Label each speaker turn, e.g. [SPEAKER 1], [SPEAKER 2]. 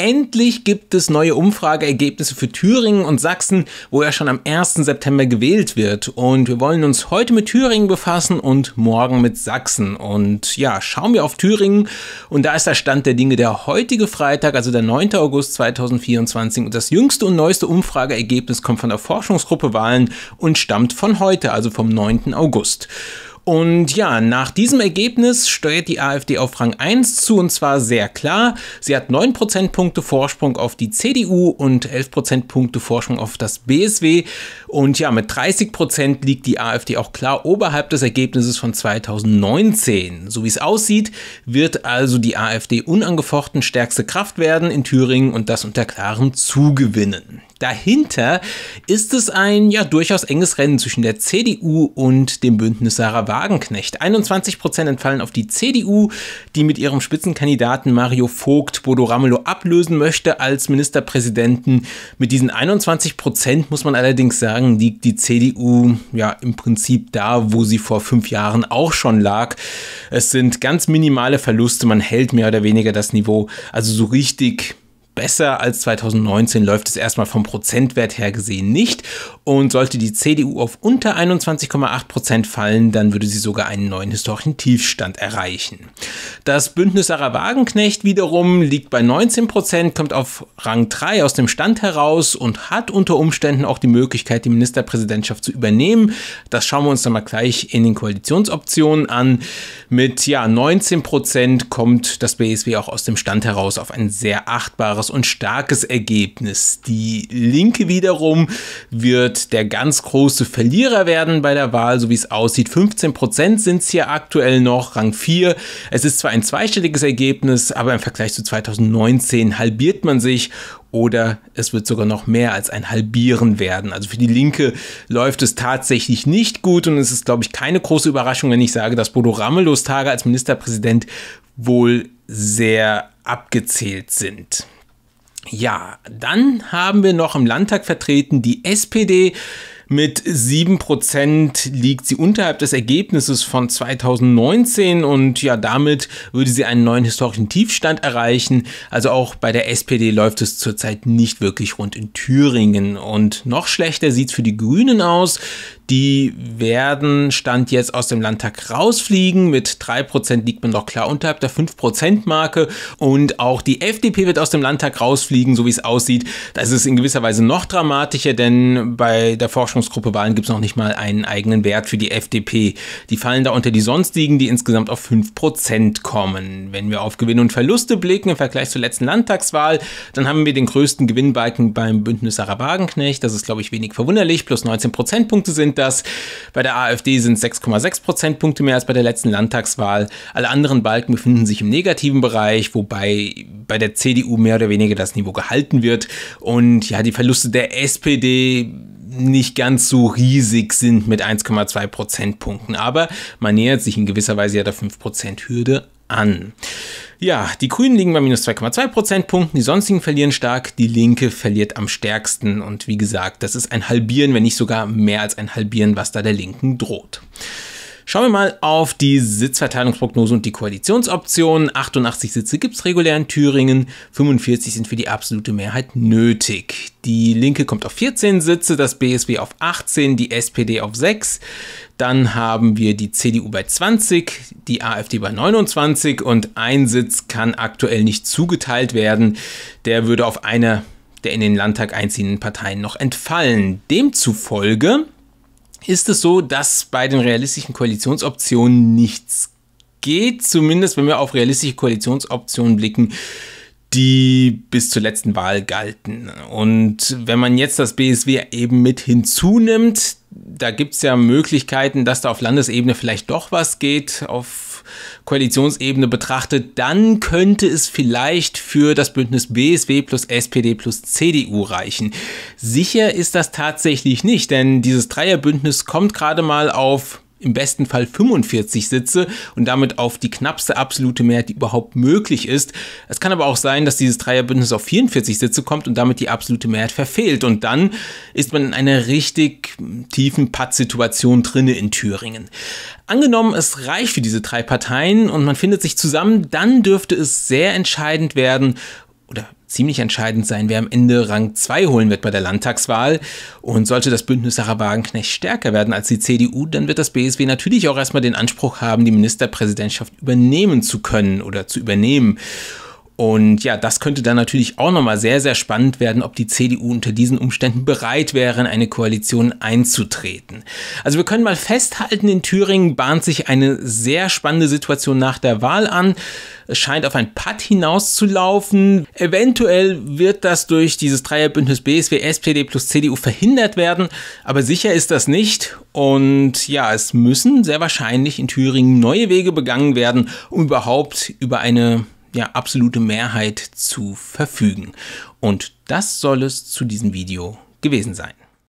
[SPEAKER 1] Endlich gibt es neue Umfrageergebnisse für Thüringen und Sachsen, wo ja schon am 1. September gewählt wird. Und wir wollen uns heute mit Thüringen befassen und morgen mit Sachsen. Und ja, schauen wir auf Thüringen. Und da ist der Stand der Dinge der heutige Freitag, also der 9. August 2024. Und das jüngste und neueste Umfrageergebnis kommt von der Forschungsgruppe Wahlen und stammt von heute, also vom 9. August. Und ja, nach diesem Ergebnis steuert die AfD auf Rang 1 zu und zwar sehr klar. Sie hat 9 Prozentpunkte Vorsprung auf die CDU und 11 Prozentpunkte Vorsprung auf das BSW. Und ja, mit 30 Prozent liegt die AfD auch klar oberhalb des Ergebnisses von 2019. So wie es aussieht, wird also die AfD unangefochten stärkste Kraft werden in Thüringen und das unter klarem Zugewinnen. Dahinter ist es ein ja durchaus enges Rennen zwischen der CDU und dem Bündnis Sarah Wagenknecht. 21 Prozent entfallen auf die CDU, die mit ihrem Spitzenkandidaten Mario Vogt Bodo Ramelow ablösen möchte als Ministerpräsidenten. Mit diesen 21 Prozent muss man allerdings sagen, liegt die CDU ja im Prinzip da, wo sie vor fünf Jahren auch schon lag. Es sind ganz minimale Verluste, man hält mehr oder weniger das Niveau. Also so richtig besser als 2019 läuft es erstmal vom Prozentwert her gesehen nicht. Und sollte die CDU auf unter 21,8 Prozent fallen, dann würde sie sogar einen neuen historischen Tiefstand erreichen. Das Bündnis Sarah Wagenknecht wiederum liegt bei 19 Prozent, kommt auf Rang 3 aus dem Stand heraus und hat unter Umständen auch die Möglichkeit, die Ministerpräsidentschaft zu übernehmen. Das schauen wir uns dann mal gleich in den Koalitionsoptionen an. Mit ja, 19 Prozent kommt das BSW auch aus dem Stand heraus auf ein sehr achtbares durchaus und starkes Ergebnis. Die Linke wiederum wird der ganz große Verlierer werden bei der Wahl, so wie es aussieht. 15 Prozent sind es hier aktuell noch, Rang 4. Es ist zwar ein zweistelliges Ergebnis, aber im Vergleich zu 2019 halbiert man sich oder es wird sogar noch mehr als ein Halbieren werden. Also für die Linke läuft es tatsächlich nicht gut und es ist, glaube ich, keine große Überraschung, wenn ich sage, dass Bodo Ramelos Tage als Ministerpräsident wohl sehr abgezählt sind. Ja, dann haben wir noch im Landtag vertreten die SPD, mit 7% liegt sie unterhalb des Ergebnisses von 2019 und ja, damit würde sie einen neuen historischen Tiefstand erreichen. Also auch bei der SPD läuft es zurzeit nicht wirklich rund in Thüringen. Und noch schlechter sieht es für die Grünen aus. Die werden Stand jetzt aus dem Landtag rausfliegen. Mit 3% liegt man doch klar unterhalb der 5%-Marke. Und auch die FDP wird aus dem Landtag rausfliegen, so wie es aussieht. Das ist in gewisser Weise noch dramatischer, denn bei der Forschung Forschungsgruppe Wahlen gibt es noch nicht mal einen eigenen Wert für die FDP. Die fallen da unter die sonstigen, die insgesamt auf 5% kommen. Wenn wir auf Gewinne und Verluste blicken im Vergleich zur letzten Landtagswahl, dann haben wir den größten Gewinnbalken beim Bündnis Sarah Wagenknecht. Das ist, glaube ich, wenig verwunderlich. Plus 19 Prozentpunkte sind das. Bei der AfD sind 6,6 Prozentpunkte mehr als bei der letzten Landtagswahl. Alle anderen Balken befinden sich im negativen Bereich, wobei bei der CDU mehr oder weniger das Niveau gehalten wird. Und ja, die Verluste der SPD nicht ganz so riesig sind mit 1,2 Prozentpunkten. Aber man nähert sich in gewisser Weise ja der 5%-Hürde prozent an. Ja, die Grünen liegen bei minus 2,2 Prozentpunkten, die sonstigen verlieren stark, die Linke verliert am stärksten und wie gesagt, das ist ein Halbieren, wenn nicht sogar mehr als ein Halbieren, was da der Linken droht. Schauen wir mal auf die Sitzverteilungsprognose und die Koalitionsoptionen. 88 Sitze gibt es regulär in Thüringen, 45 sind für die absolute Mehrheit nötig. Die Linke kommt auf 14 Sitze, das BSW auf 18, die SPD auf 6. Dann haben wir die CDU bei 20, die AfD bei 29 und ein Sitz kann aktuell nicht zugeteilt werden. Der würde auf einer der in den Landtag einziehenden Parteien noch entfallen. Demzufolge ist es so, dass bei den realistischen Koalitionsoptionen nichts geht, zumindest wenn wir auf realistische Koalitionsoptionen blicken, die bis zur letzten Wahl galten. Und wenn man jetzt das BSW eben mit hinzunimmt, da gibt es ja Möglichkeiten, dass da auf Landesebene vielleicht doch was geht, auf Koalitionsebene betrachtet, dann könnte es vielleicht für das Bündnis BSW plus SPD plus CDU reichen. Sicher ist das tatsächlich nicht, denn dieses Dreierbündnis kommt gerade mal auf im besten Fall 45 Sitze und damit auf die knappste absolute Mehrheit, die überhaupt möglich ist. Es kann aber auch sein, dass dieses Dreierbündnis auf 44 Sitze kommt und damit die absolute Mehrheit verfehlt. Und dann ist man in einer richtig tiefen Pattsituation drinne in Thüringen. Angenommen, es reicht für diese drei Parteien und man findet sich zusammen, dann dürfte es sehr entscheidend werden, ziemlich entscheidend sein, wer am Ende Rang 2 holen wird bei der Landtagswahl. Und sollte das Bündnis Sarah Wagenknecht stärker werden als die CDU, dann wird das BSW natürlich auch erstmal den Anspruch haben, die Ministerpräsidentschaft übernehmen zu können oder zu übernehmen. Und ja, das könnte dann natürlich auch nochmal sehr, sehr spannend werden, ob die CDU unter diesen Umständen bereit wäre, in eine Koalition einzutreten. Also wir können mal festhalten, in Thüringen bahnt sich eine sehr spannende Situation nach der Wahl an. Es scheint auf ein Patt hinauszulaufen. Eventuell wird das durch dieses Dreierbündnis BSW, SPD plus CDU verhindert werden, aber sicher ist das nicht. Und ja, es müssen sehr wahrscheinlich in Thüringen neue Wege begangen werden, um überhaupt über eine ja, absolute Mehrheit zu verfügen. Und das soll es zu diesem Video gewesen sein.